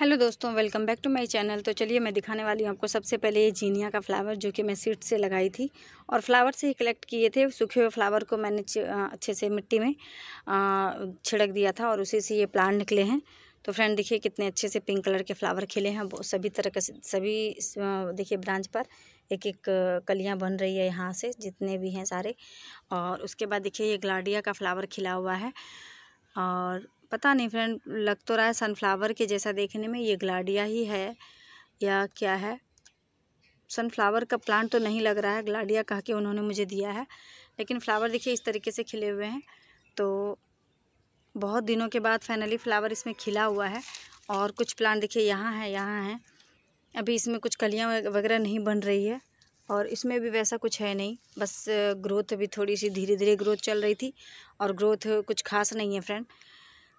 hello दोस्तों welcome back to my channel तो चलिए मैं दिखाने वाली हूँ आपको सबसे पहले ये जीनिया का फ्लावर जो कि मैं सीड से लगाई थी और फ्लावर से ही कलेक्ट किए थे सूखे हुए फ्लावर को मैंने अच्छे से मिट्टी में छिड़क दिया था और उसी से ये प्लांट निकले हैं तो फ्रेंड देखिए कितने अच्छे से पिंक कलर के फ्लावर खिले हैं सभी तरह के सभी देखिए ब्रांच पर एक एक कलियाँ बन रही है यहाँ से जितने भी हैं सारे और उसके बाद देखिए ये ग्लाडिया का फ्लावर खिला हुआ है और पता नहीं फ्रेंड लग तो रहा है सनफ्लावर के जैसा देखने में ये ग्लाडिया ही है या क्या है सनफ्लावर का प्लांट तो नहीं लग रहा है ग्लाडिया कह के उन्होंने मुझे दिया है लेकिन फ्लावर देखिए इस तरीके से खिले हुए हैं तो बहुत दिनों के बाद फाइनली फ्लावर इसमें खिला हुआ है और कुछ प्लांट देखिए यहाँ है यहाँ है अभी इसमें कुछ कलियाँ वगैरह नहीं बन रही है और इसमें भी वैसा कुछ है नहीं बस ग्रोथ अभी थोड़ी सी धीरे धीरे ग्रोथ चल रही थी और ग्रोथ कुछ खास नहीं है फ्रेंड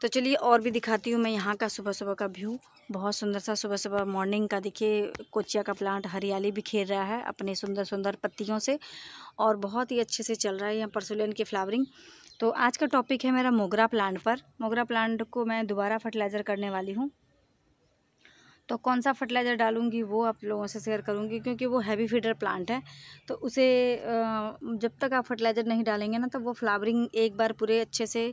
तो चलिए और भी दिखाती हूँ मैं यहाँ का सुबह सुबह का व्यू बहुत सुंदर सा सुबह सुबह मॉर्निंग का देखिए कोचिया का प्लांट हरियाली भी खेल रहा है अपने सुंदर सुंदर पत्तियों से और बहुत ही अच्छे से चल रहा है यहाँ परसुलन की फ्लावरिंग तो आज का टॉपिक है मेरा मोगरा प्लांट पर मोगरा प्लांट को मैं दोबारा फर्टिलाइज़र करने वाली हूँ तो कौन सा फर्टिलाइज़र डालूँगी वो आप लोगों से शेयर करूँगी क्योंकि वो हैवी फीडर प्लांट है तो उसे जब तक आप फर्टिलाइज़र नहीं डालेंगे ना तो वो फ्लावरिंग एक बार पूरे अच्छे से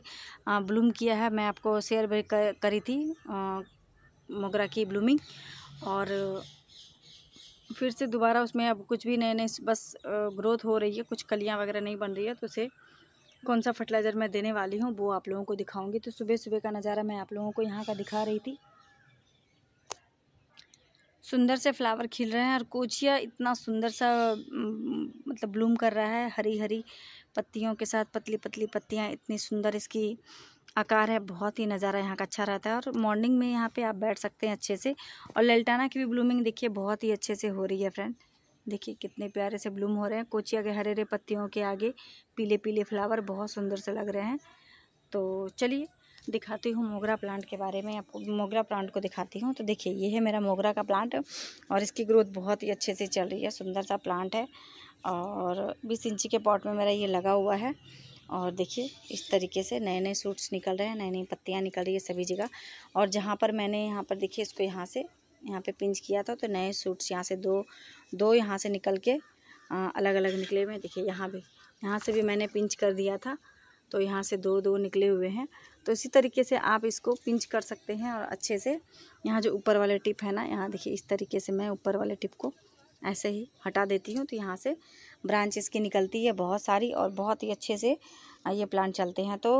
ब्लूम किया है मैं आपको शेयर भी करी थी मोगरा की ब्लूमिंग और फिर से दोबारा उसमें अब कुछ भी नए नए बस ग्रोथ हो रही है कुछ कलियाँ वगैरह नहीं बन रही है तो उसे कौन सा फर्टिलाइज़र मैं देने वाली हूँ वो आप लोगों को दिखाऊंगी तो सुबह सुबह का नज़ारा मैं आप लोगों को यहाँ का दिखा रही थी सुंदर से फ्लावर खिल रहे हैं और कोचिया इतना सुंदर सा मतलब ब्लूम कर रहा है हरी हरी पत्तियों के साथ पतली पतली पत्तियाँ इतनी सुंदर इसकी आकार है बहुत ही नज़ारा यहाँ का अच्छा रहता है और मॉर्निंग में यहाँ पे आप बैठ सकते हैं अच्छे से और ललटाना की भी ब्लूमिंग देखिए बहुत ही अच्छे से हो रही है फ्रेंड देखिए कितने प्यारे से ब्लूम हो रहे हैं कोचिया के हरे हरे पत्तियों के आगे पीले पीले फ्लावर बहुत सुंदर से लग रहे हैं तो चलिए दिखाती हूँ मोगरा प्लांट के बारे में आपको मोगरा प्लांट को दिखाती हूँ तो देखिए ये है मेरा मोगरा का प्लांट और इसकी ग्रोथ बहुत ही अच्छे से चल रही है सुंदर सा प्लांट है और बीस इंची के पॉट में मेरा ये लगा हुआ है और देखिए इस तरीके से नए नए सूट्स निकल रहे हैं नई नई पत्तियाँ निकल रही है सभी जगह और जहाँ पर मैंने यहाँ पर देखिए इसको यहाँ से यहाँ पर पिंच किया था तो नए सूट्स यहाँ से दो दो यहाँ से निकल के अलग अलग निकले हुए हैं देखिए यहाँ भी यहाँ से भी मैंने पिंच कर दिया था तो यहाँ से दो दो निकले हुए हैं तो इसी तरीके से आप इसको पिंच कर सकते हैं और अच्छे से यहाँ जो ऊपर वाले टिप है ना यहाँ देखिए इस तरीके से मैं ऊपर वाले टिप को ऐसे ही हटा देती हूँ तो यहाँ से ब्रांचेस की निकलती है बहुत सारी और बहुत ही अच्छे से ये प्लांट चलते हैं तो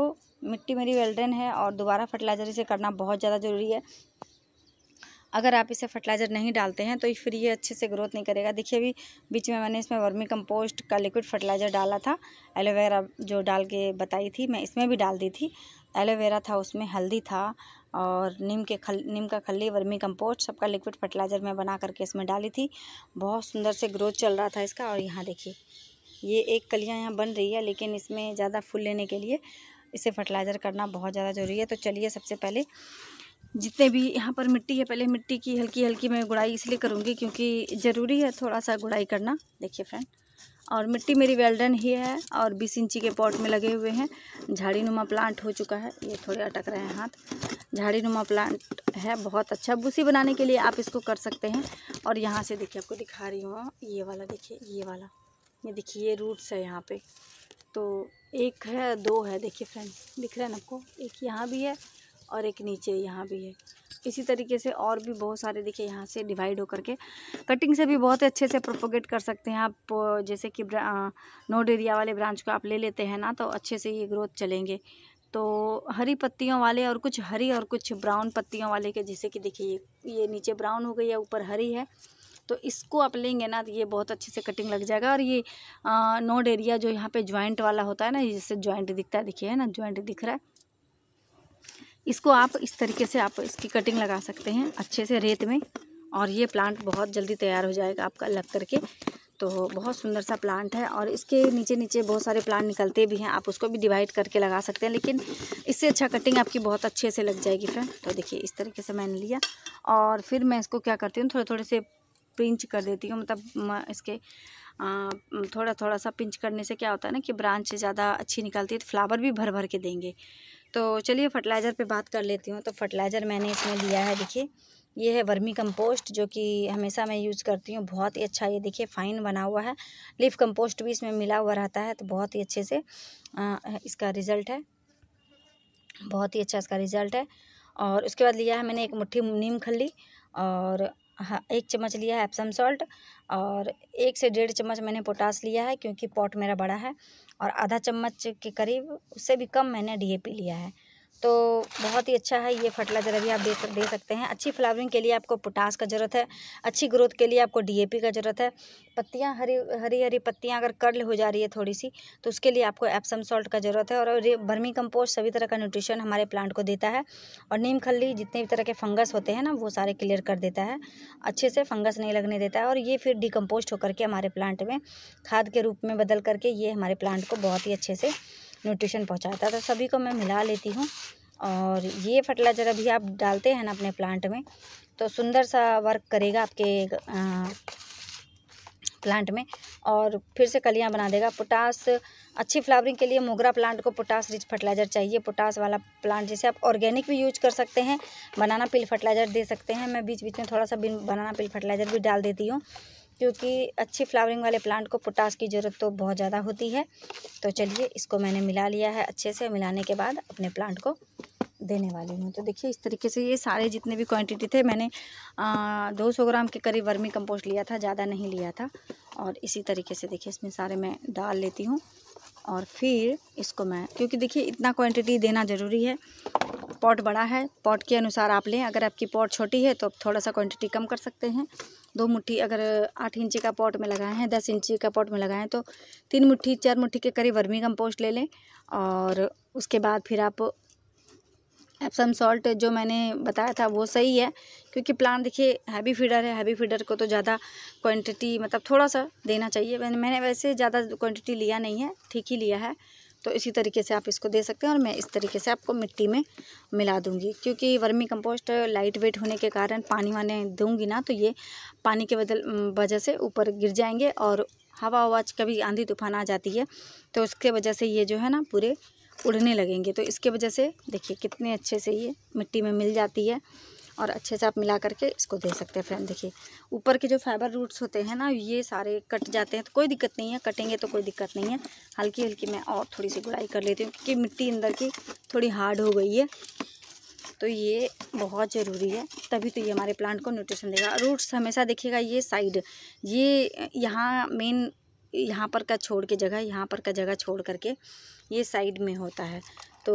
मिट्टी मेरी वेल्ड्रेन है और दोबारा फर्टिलाइजर से करना बहुत ज़्यादा ज़रूरी है अगर आप इसे फर्टिलाइज़र नहीं डालते हैं तो फिर ये अच्छे से ग्रोथ नहीं करेगा देखिए अभी बीच में मैंने इसमें वर्मी कंपोस्ट का लिक्विड फर्टिलाइज़र डाला था एलोवेरा जो डाल के बताई थी मैं इसमें भी डाल दी थी एलोवेरा था उसमें हल्दी था और नीम के खल नीम का खली वर्मी कंपोस्ट सबका लिक्विड फर्टिलाइज़र मैं बना करके इसमें डाली थी बहुत सुंदर से ग्रोथ चल रहा था इसका और यहाँ देखिए ये एक कलियाँ यहाँ बन रही है लेकिन इसमें ज़्यादा फूल लेने के लिए इसे फर्टिलाइज़र करना बहुत ज़्यादा ज़रूरी है तो चलिए सबसे पहले जितने भी यहाँ पर मिट्टी है पहले मिट्टी की हल्की हल्की मैं गुड़ाई इसलिए करूँगी क्योंकि ज़रूरी है थोड़ा सा गुड़ाई करना देखिए फ्रेंड और मिट्टी मेरी वेल्डन ही है और बीस इंची के पॉट में लगे हुए हैं झाड़ी नुमा प्लांट हो चुका है ये थोड़े अटक रहे हैं हाथ झाड़ी नुमा प्लांट है बहुत अच्छा भूसी बनाने के लिए आप इसको कर सकते हैं और यहाँ से देखिए आपको दिखा रही हूँ ये वाला देखिए ये वाला ये देखिए ये रूट्स है यहाँ पे तो एक है दो है देखिए फ्रेंड दिख रहे हैं ना आपको एक यहाँ भी है और एक नीचे यहाँ भी है इसी तरीके से और भी बहुत सारे देखिए यहाँ से डिवाइड होकर के कटिंग से भी बहुत अच्छे से प्रोपोगेट कर सकते हैं आप जैसे कि नोड एरिया वाले ब्रांच को आप ले लेते हैं ना तो अच्छे से ये ग्रोथ चलेंगे तो हरी पत्तियों वाले और कुछ हरी और कुछ ब्राउन पत्तियों वाले के जैसे कि देखिए ये ये नीचे ब्राउन हो गई है ऊपर हरी है तो इसको आप लेंगे ना तो ये बहुत अच्छे से कटिंग लग जाएगा और ये नोड एरिया जो यहाँ पे ज्वाइंट वाला होता है ना जिससे ज्वाइंट दिखता है देखिए है ना ज्वाइंट दिख रहा है इसको आप इस तरीके से आप इसकी कटिंग लगा सकते हैं अच्छे से रेत में और ये प्लांट बहुत जल्दी तैयार हो जाएगा आपका लग करके तो बहुत सुंदर सा प्लांट है और इसके नीचे नीचे बहुत सारे प्लांट निकलते भी हैं आप उसको भी डिवाइड करके लगा सकते हैं लेकिन इससे अच्छा कटिंग आपकी बहुत अच्छे से लग जाएगी फ्रेंड तो देखिए इस तरीके से मैंने लिया और फिर मैं इसको क्या करती हूँ थोड़े थोड़े से पिंच कर देती हूँ मतलब इसके थोड़ा थोड़ा सा पिंच करने से क्या होता है ना कि ब्रांच ज़्यादा अच्छी निकलती है तो फ्लावर भी भर भर के देंगे तो चलिए फर्टिलाइज़र पे बात कर लेती हूँ तो फर्टिलाइज़र मैंने इसमें लिया है देखिए ये है वर्मी कंपोस्ट जो कि हमेशा मैं यूज़ करती हूँ बहुत ही अच्छा ये देखिए फ़ाइन बना हुआ है लीफ कंपोस्ट भी इसमें मिला हुआ रहता है तो बहुत ही अच्छे से आ, इसका रिज़ल्ट है बहुत ही अच्छा इसका रिज़ल्ट है और उसके बाद लिया है मैंने एक मुट्ठी नीम खली और हाँ एक चम्मच लिया है एप्सम सॉल्ट और एक से डेढ़ चम्मच मैंने पोटास लिया है क्योंकि पॉट मेरा बड़ा है और आधा चम्मच के करीब उससे भी कम मैंने डीएपी लिया है तो बहुत ही अच्छा है ये फर्टिलाइज़र अभी आप दे सक, दे सकते हैं अच्छी फ्लावरिंग के लिए आपको पोटास का ज़रूरत है अच्छी ग्रोथ के लिए आपको डीएपी का ज़रूरत है पत्तियाँ हरी हरी हरी पत्तियाँ अगर कर्ल हो जा रही है थोड़ी सी तो उसके लिए आपको एप्सम सॉल्ट का ज़रूरत है और बर्मी कम्पोस्ट सभी तरह का न्यूट्रिशन हमारे प्लांट को देता है और नीम खली जितने भी तरह के फंगस होते हैं ना वो सारे क्लियर कर देता है अच्छे से फंगस नहीं लगने देता है और ये फिर डिकम्पोस्ट होकर के हमारे प्लांट में खाद के रूप में बदल करके ये हमारे प्लांट को बहुत ही अच्छे से न्यूट्रिशन पहुँचाता है तो सभी को मैं मिला लेती हूँ और ये फर्टिलाइज़र अभी आप डालते हैं ना अपने प्लांट में तो सुंदर सा वर्क करेगा आपके प्लांट में और फिर से कलियां बना देगा पोटास अच्छी फ्लावरिंग के लिए मोगरा प्लांट को पोटास रिच फर्टिलाइज़र चाहिए पोटास वाला प्लांट जिसे आप ऑर्गेनिक भी यूज कर सकते हैं बनाना पिल फर्टिलाइज़र दे सकते हैं मैं बीच बीच में थोड़ा सा बनाना पिल फर्टिलाइज़र भी डाल देती हूँ क्योंकि अच्छी फ्लावरिंग वाले प्लांट को पोटास की ज़रूरत तो बहुत ज़्यादा होती है तो चलिए इसको मैंने मिला लिया है अच्छे से मिलाने के बाद अपने प्लांट को देने वाली हूँ तो देखिए इस तरीके से ये सारे जितने भी क्वांटिटी थे मैंने दो सौ ग्राम के करीब वर्मी कंपोस्ट लिया था ज़्यादा नहीं लिया था और इसी तरीके से देखिए इसमें सारे मैं डाल लेती हूँ और फिर इसको मैं क्योंकि देखिए इतना क्वांटिटी देना ज़रूरी है पॉट बड़ा है पॉट के अनुसार आप लें अगर आपकी पॉट छोटी है तो आप थोड़ा सा क्वांटिटी कम कर सकते हैं दो मुट्ठी अगर आठ इंची का पॉट में लगाए हैं दस इंची का पॉट में लगाएं तो तीन मुट्ठी चार मुट्ठी के करीब वर्मी कंपोस्ट ले लें और उसके बाद फिर आप एप्सम सॉल्ट जो मैंने बताया था वो सही है क्योंकि प्लांट देखिए हैवी फीडर है हैवी फीडर को तो ज़्यादा क्वांटिटी मतलब थोड़ा सा देना चाहिए मैंने वैसे ज़्यादा क्वांटिटी लिया नहीं है ठीक ही लिया है तो इसी तरीके से आप इसको दे सकते हैं और मैं इस तरीके से आपको मिट्टी में मिला दूंगी क्योंकि वर्मी कंपोस्ट लाइट वेट होने के कारण पानी वाने दूंगी ना तो ये पानी के बदल वजह से ऊपर गिर जाएंगे और हवा हवा कभी आंधी तूफान आ जाती है तो उसके वजह से ये जो है ना पूरे उड़ने लगेंगे तो इसके वजह से देखिए कितने अच्छे से ये मिट्टी में मिल जाती है और अच्छे से आप मिला करके इसको दे सकते हैं फ्रेंड देखिए ऊपर के जो फाइबर रूट्स होते हैं ना ये सारे कट जाते हैं तो कोई दिक्कत नहीं है कटेंगे तो कोई दिक्कत नहीं है हल्की हल्की मैं और थोड़ी सी गुड़ाई कर लेती हूँ क्योंकि मिट्टी अंदर की थोड़ी हार्ड हो गई है तो ये बहुत ज़रूरी है तभी तो ये हमारे प्लांट को न्यूट्रिशन देगा रूट्स हमेशा देखिएगा ये साइड ये यहाँ मेन यहाँ पर का छोड़ के जगह यहाँ पर का जगह छोड़ करके ये साइड में होता है तो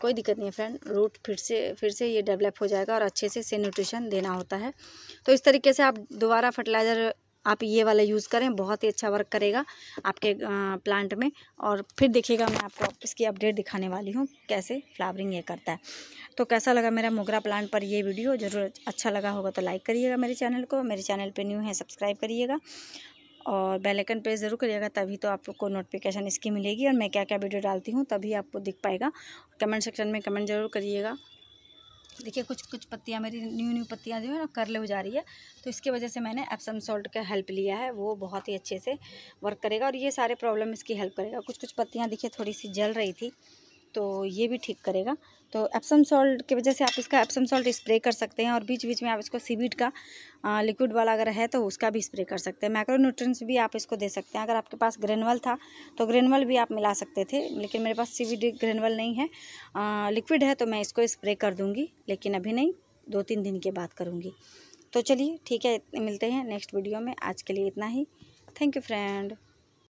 कोई दिक्कत नहीं है फ्रेंड रूट फिर से फिर से ये डेवलप हो जाएगा और अच्छे से इसे न्यूट्रिशन देना होता है तो इस तरीके से आप दोबारा फर्टिलाइज़र आप ये वाला यूज़ करें बहुत ही अच्छा वर्क करेगा आपके प्लांट में और फिर देखिएगा मैं आपको इसकी अपडेट दिखाने वाली हूँ कैसे फ्लावरिंग ये करता है तो कैसा लगा मेरा मोगरा प्लांट पर ये वीडियो ज़रूर अच्छा लगा होगा तो लाइक करिएगा मेरे चैनल को मेरे चैनल पर न्यू है सब्सक्राइब करिएगा और बेल आइकन प्रेस ज़रूर करिएगा तभी तो आपको नोटिफिकेशन इसकी मिलेगी और मैं क्या क्या वीडियो डालती हूँ तभी आपको दिख पाएगा कमेंट सेक्शन में कमेंट ज़रूर करिएगा देखिए कुछ कुछ पत्तियाँ मेरी न्यू न्यू पत्तियाँ जो है ना करले हो जा रही है तो इसकी वजह से मैंने एप्सम सॉल्ट का हेल्प लिया है वो बहुत ही अच्छे से वर्क करेगा और ये सारे प्रॉब्लम इसकी हेल्प करेगा कुछ कुछ पत्तियाँ देखिए थोड़ी सी जल रही थी तो ये भी ठीक करेगा तो एप्सम सॉल्ट की वजह से आप इसका एप्सम सॉल्ट स्प्रे कर सकते हैं और बीच बीच में आप इसको सीविड e का लिक्विड वाला अगर है तो उसका भी स्प्रे कर सकते हैं माइक्रोन्यूट्रंस भी आप इसको दे सकते हैं अगर आपके पास ग्रेनवल था तो ग्रेनवल भी आप मिला सकते थे लेकिन मेरे पास सीविड ग्रेनवल e नहीं है लिक्विड है तो मैं इसको स्प्रे कर दूँगी लेकिन अभी नहीं दो तीन दिन के बाद करूँगी तो चलिए ठीक है मिलते हैं नेक्स्ट वीडियो में आज के लिए इतना ही थैंक यू फ्रेंड